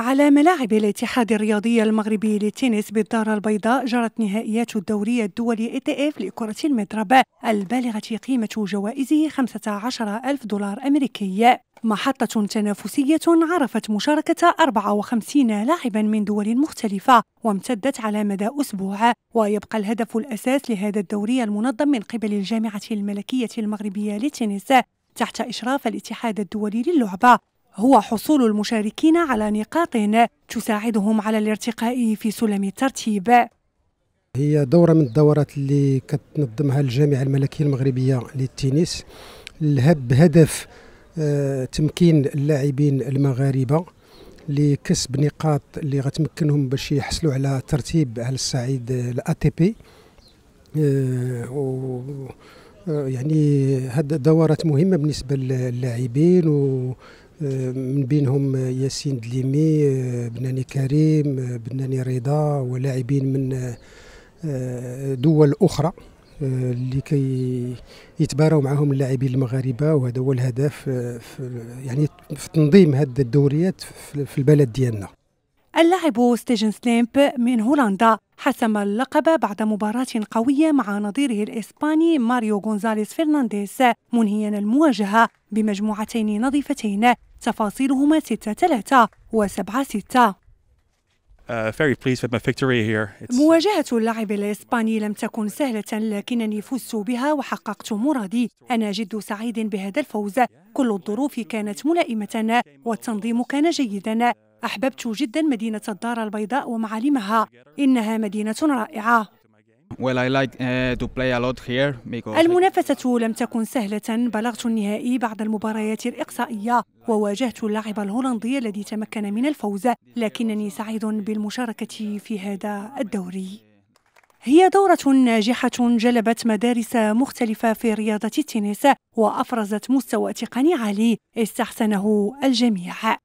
على ملاعب الاتحاد الرياضي المغربي للتنس بالدار البيضاء جرت نهائيات الدوري الدولي ETF لكرة المضرب البالغة قيمة جوائزه 15 ألف دولار أمريكي محطة تنافسية عرفت مشاركة 54 لاعبا من دول مختلفة وامتدت على مدى أسبوع ويبقى الهدف الأساس لهذا الدوري المنظم من قبل الجامعة الملكية المغربية للتنس تحت إشراف الاتحاد الدولي للعبة هو حصول المشاركين على نقاط تساعدهم على الارتقاء في سلم الترتيب هي دورة من الدورات اللي كتنظمها الجامعة الملكية المغربية للتنس بهدف آه، تمكين اللاعبين المغاربة لكسب نقاط اللي غتمكنهم باش يحصلوا على ترتيب على الصعيد الا تي بي آه، آه، يعني هاد دورات مهمه بالنسبه للاعبين من بينهم ياسين دليمي بناني كريم بناني رضا ولاعبين من آه، دول أخرى آه، اللي كي يتباروا معاهم اللاعبين المغاربه وهذا هو الهدف آه، في يعني في تنظيم هذه الدوريات في البلد ديالنا اللاعب ستيجن سليمب من هولندا حسم اللقب بعد مباراة قوية مع نظيره الإسباني ماريو غونزاليس فرنانديز منهيا المواجهة بمجموعتين نظيفتين تفاصيلهما 6 3 و 7 6 مواجهة اللاعب الإسباني لم تكن سهلة لكنني فزت بها وحققت مرادي أنا جد سعيد بهذا الفوز كل الظروف كانت ملائمة والتنظيم كان جيدا أحببت جدا مدينة الدار البيضاء ومعالمها إنها مدينة رائعة المنافسة لم تكن سهلة بلغت النهائي بعد المباريات الإقصائية وواجهت اللاعب الهولندي الذي تمكن من الفوز لكنني سعيد بالمشاركة في هذا الدوري هي دورة ناجحة جلبت مدارس مختلفة في رياضة التنس وأفرزت مستوى تقني عالي استحسنه الجميع